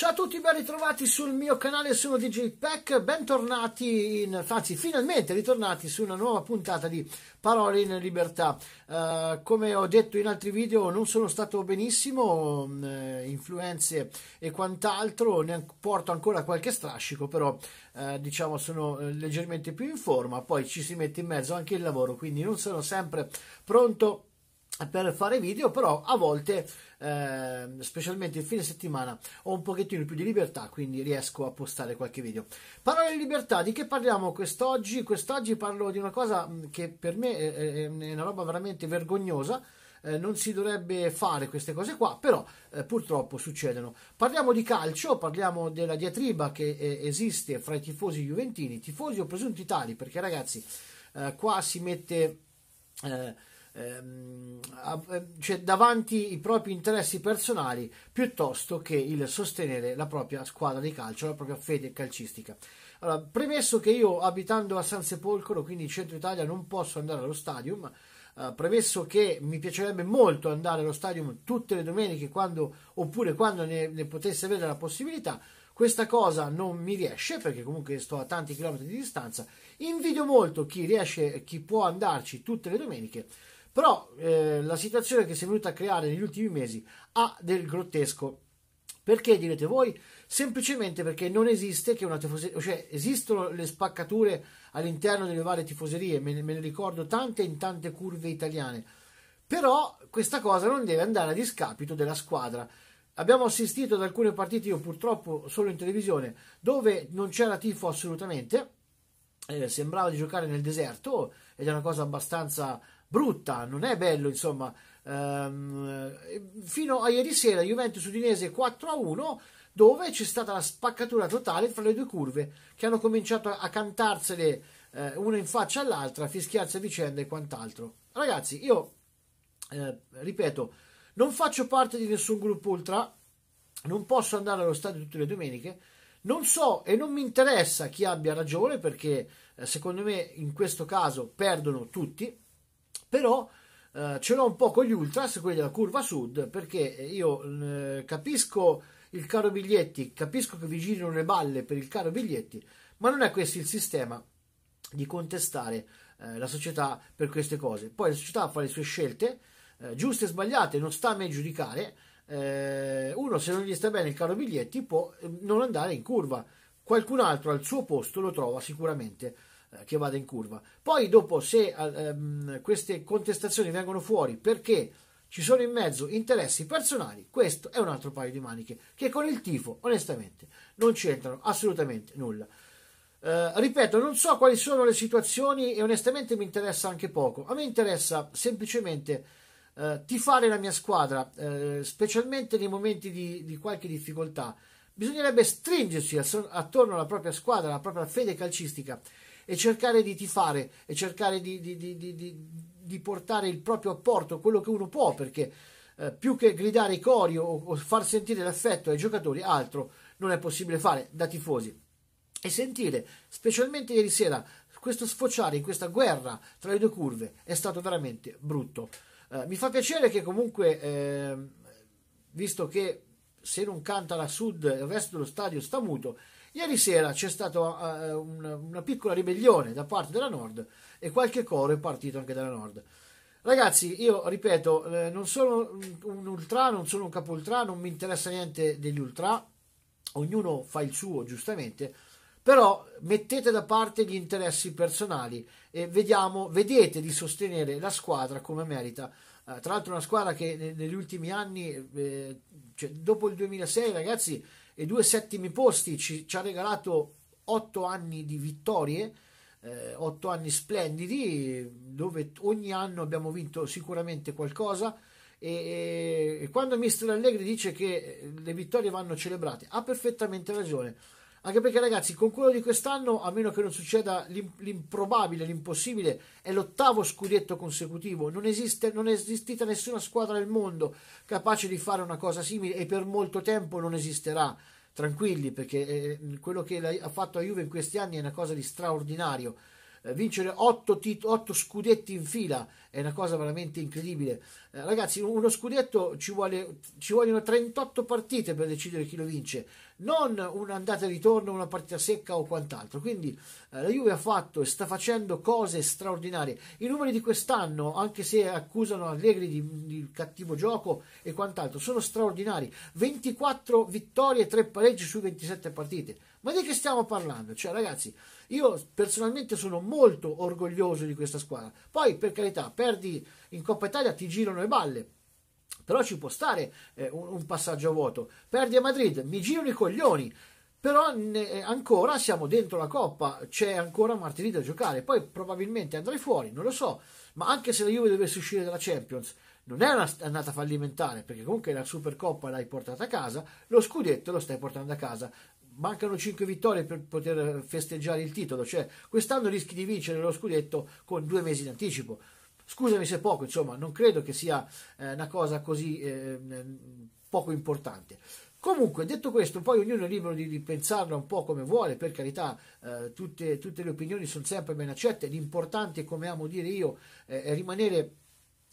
Ciao a tutti, ben ritrovati sul mio canale, sono DJ Pack, bentornati, in, anzi finalmente ritornati su una nuova puntata di Parole in Libertà. Uh, come ho detto in altri video non sono stato benissimo, uh, influenze e quant'altro, ne porto ancora qualche strascico, però uh, diciamo sono leggermente più in forma, poi ci si mette in mezzo anche il lavoro, quindi non sono sempre pronto per fare video, però a volte, eh, specialmente il fine settimana, ho un pochettino più di libertà, quindi riesco a postare qualche video. Parole di libertà, di che parliamo quest'oggi? Quest'oggi parlo di una cosa mm, che per me è, una roba veramente vergognosa. Eh, non si dovrebbe fare queste cose qua, però eh, purtroppo succedono. Parliamo di calcio, parliamo della diatriba che eh, esiste fra i tifosi juventini, tifosi o presunti tali, perché ragazzi, eh, qua si mette eh, Ehm, eh, cioè, davanti i propri interessi personali piuttosto che il sostenere la propria squadra di calcio, la propria fede calcistica. Allora, premesso che io abitando a San Sepolcro, quindi in centro Italia, non posso andare allo stadium, Uh, premesso che mi piacerebbe molto andare allo stadium tutte le domeniche quando, oppure quando ne, ne, potesse avere la possibilità, questa cosa non mi riesce perché comunque sto a tanti chilometri di distanza. Invidio molto chi riesce, chi può andarci tutte le domeniche. Però eh, la situazione che si è venuta a creare negli ultimi mesi ha del grottesco. Perché direte voi? Semplicemente perché non esiste che una tifoseria, cioè esistono le spaccature all'interno delle varie tifoserie, me ne, me ne ricordo tante in tante curve italiane. Però questa cosa non deve andare a discapito della squadra. Abbiamo assistito ad alcune partite, io purtroppo solo in televisione, dove non c'era tifo assolutamente, eh, sembrava di giocare nel deserto ed è una cosa abbastanza brutta, non è bello, insomma. Ehm, fino a ieri sera Juventus Udinese 4-1 a dove c'è stata la spaccatura totale fra le due curve che hanno cominciato a cantarsele eh, una in faccia all'altra, a fischiarsi a vicenda e quant'altro. Ragazzi, io eh, ripeto, non faccio parte di nessun gruppo ultra, non posso andare allo stadio tutte le domeniche. Non so e non mi interessa chi abbia ragione perché eh, secondo me in questo caso perdono tutti, però eh, ce l'ho un po' con gli ultras, quelli della curva sud, perché io eh, capisco il caro biglietti, capisco che vi girino le balle per il caro biglietti, ma non è questo il sistema di contestare eh, la società per queste cose. Poi la società fa le sue scelte, eh, giuste e sbagliate, non sta a me giudicare. Eh, uno, se non gli sta bene il caro biglietti, può eh, non andare in curva. Qualcun altro al suo posto lo trova sicuramente eh, che vada in curva. Poi dopo se eh, ehm, queste contestazioni vengono fuori perché ci sono in mezzo interessi personali, questo è un altro paio di maniche che con il tifo onestamente non c'entrano assolutamente nulla. Eh, ripeto, non so quali sono le situazioni e onestamente mi interessa anche poco. A me interessa semplicemente eh, tifare la mia squadra, eh, specialmente nei momenti di, di qualche difficoltà bisognerebbe stringersi attorno alla propria squadra, alla propria fede calcistica e cercare di tifare e cercare di, di, di, di portare il proprio apporto, quello che uno può, perché eh, più che gridare i cori o, o far sentire l'affetto ai giocatori, altro non è possibile fare da tifosi. E sentire, specialmente ieri sera, questo sfociare in questa guerra tra le due curve è stato veramente brutto. Eh, mi fa piacere che comunque, eh, visto che se non canta la Sud il resto dello stadio sta muto, Ieri sera c'è stata uh, eh, una, una, piccola ribellione da parte della Nord e qualche coro è partito anche dalla Nord. Ragazzi, io ripeto, eh, non sono un ultra, non sono un capo ultra, non mi interessa niente degli ultra, ognuno fa il suo giustamente, però mettete da parte gli interessi personali e vediamo, vedete di sostenere la squadra come merita. Eh, tra l'altro una squadra che negli ultimi anni, eh, cioè dopo il 2006 ragazzi, e due settimi posti, ci, ci ha regalato otto anni di vittorie, eh, otto anni splendidi, dove ogni anno abbiamo vinto sicuramente qualcosa. E, e, e quando Mister Allegri dice che le vittorie vanno celebrate, ha perfettamente ragione anche perché, ragazzi, con quello di quest'anno, a meno che non succeda l'improbabile, l'impossibile, è l'ottavo scudetto consecutivo. Non, esiste, non è esistita nessuna squadra del mondo capace di fare una cosa simile e per molto tempo non esisterà. Tranquilli, perché eh, quello che ha fatto la Juve in questi anni è una cosa di straordinario eh, vincere otto, tit- 8, scudetti in fila è una cosa veramente incredibile. Eh, ragazzi, uno scudetto ci, vuole, ci vogliono 38 partite per decidere chi lo vince, non un'andata e ritorno, una partita secca o quant'altro. Quindi eh, la Juve ha fatto e sta facendo cose straordinarie. I numeri di quest'anno, anche se accusano Allegri di, di cattivo gioco e quant'altro, sono straordinari. 24 vittorie e 3 pareggi su 27 partite. Ma di che stiamo parlando? Cioè, ragazzi, io personalmente sono molto orgoglioso di questa squadra. Poi, per carità, perdi in Coppa Italia ti girano le balle. Però ci può stare eh, un, un, passaggio a vuoto. Perdi a Madrid, mi girano i coglioni. Però ne, eh, ancora siamo dentro la Coppa, c'è ancora martedì da giocare. Poi probabilmente andrai fuori, non lo so. Ma anche se la Juve dovesse uscire dalla Champions, non è andata fallimentare, perché comunque la Supercoppa l'hai portata a casa, lo scudetto lo stai portando a casa. Mancano 5 vittorie per poter festeggiare il titolo, cioè quest'anno rischi di vincere lo scudetto con due mesi in anticipo. Scusami se poco, insomma, non credo che sia eh, una cosa così eh, poco importante. Comunque, detto questo, poi ognuno è libero di, di pensarla un po' come vuole, per carità, eh, tutte, tutte, le opinioni sono sempre ben accette, l'importante, come amo dire io, eh, è rimanere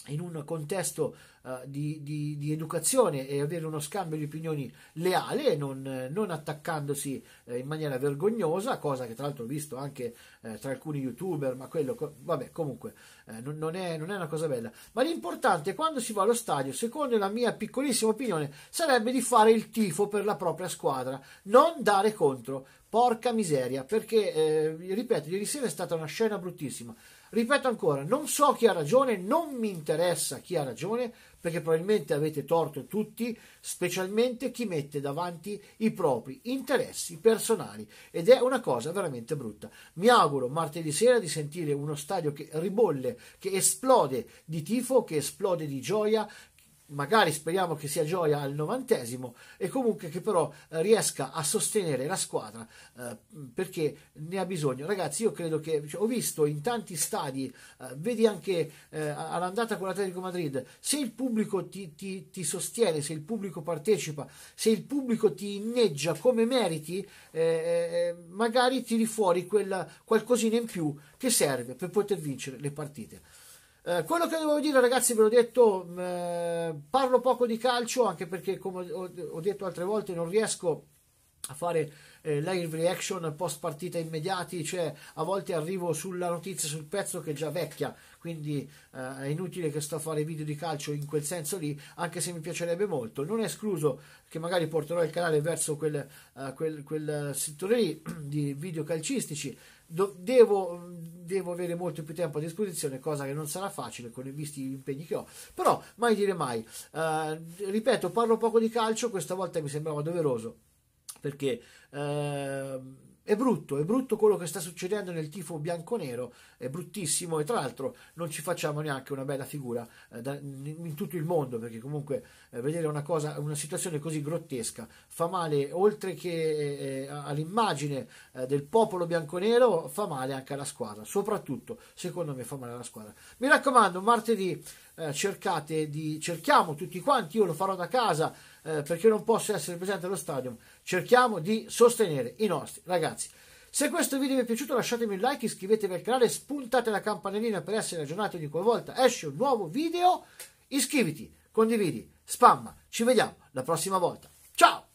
in un contesto uh, di, di, di, educazione e avere uno scambio di opinioni leale, non, non attaccandosi eh, in maniera vergognosa, cosa che tra l'altro ho visto anche eh, tra alcuni youtuber, ma quello, co- vabbè, comunque eh, non, non, è, non, è, una cosa bella. Ma l'importante quando si va allo stadio, secondo la mia piccolissima opinione, sarebbe di fare il tifo per la propria squadra, non dare contro. Porca miseria, perché, eh, ripeto, ieri sera è stata una scena bruttissima. Ripeto ancora, non so chi ha ragione, non mi interessa chi ha ragione, perché probabilmente avete torto tutti, specialmente chi mette davanti i propri interessi personali ed è una cosa veramente brutta. Mi auguro martedì sera di sentire uno stadio che ribolle, che esplode di tifo, che esplode di gioia, magari speriamo che sia gioia al novantesimo e comunque che però eh, riesca a sostenere la squadra eh, perché ne ha bisogno ragazzi io credo che cioè, ho visto in tanti stadi eh, vedi anche eh, all'andata con l'Atletico Madrid se il pubblico ti, ti, ti, sostiene se il pubblico partecipa se il pubblico ti inneggia come meriti eh, eh, magari tiri fuori quel, qualcosina in più che serve per poter vincere le partite eh, quello che devo dire, ragazzi, ve l'ho detto, mm, eh, parlo poco di calcio anche perché, come ho, ho detto altre volte, non riesco a fare eh, live reaction post partita immediati, cioè a volte arrivo sulla notizia, sul pezzo che è già vecchia, quindi eh, è inutile che sto a fare video di calcio in quel senso lì, anche se mi piacerebbe molto. Non è escluso che magari porterò il canale verso quel, eh, quel, quel settore lì di video calcistici, do, devo, devo, avere molto più tempo a disposizione, cosa che non sarà facile con i visti gli impegni che ho. Però mai dire mai. Eh, ripeto, parlo poco di calcio, questa volta mi sembrava doveroso perché eh, è brutto, è brutto quello che sta succedendo nel tifo bianco-nero, è bruttissimo e tra l'altro non ci facciamo neanche una bella figura eh, da, in tutto il mondo perché comunque eh, vedere una, cosa, una situazione così grottesca fa male oltre che eh, all'immagine eh, del popolo bianco-nero, fa male anche alla squadra, soprattutto secondo me fa male alla squadra. Mi raccomando, martedì eh, cercate di cerchiamo tutti quanti, io lo farò da casa eh, perché non posso essere presente allo stadio, cerchiamo di sostenere i nostri ragazzi. Se questo video vi è piaciuto lasciatemi un like, iscrivetevi al canale, spuntate la campanellina per essere aggiornati ogni qualvolta esce un nuovo video. Iscriviti, condividi, spamma. Ci vediamo la prossima volta. Ciao!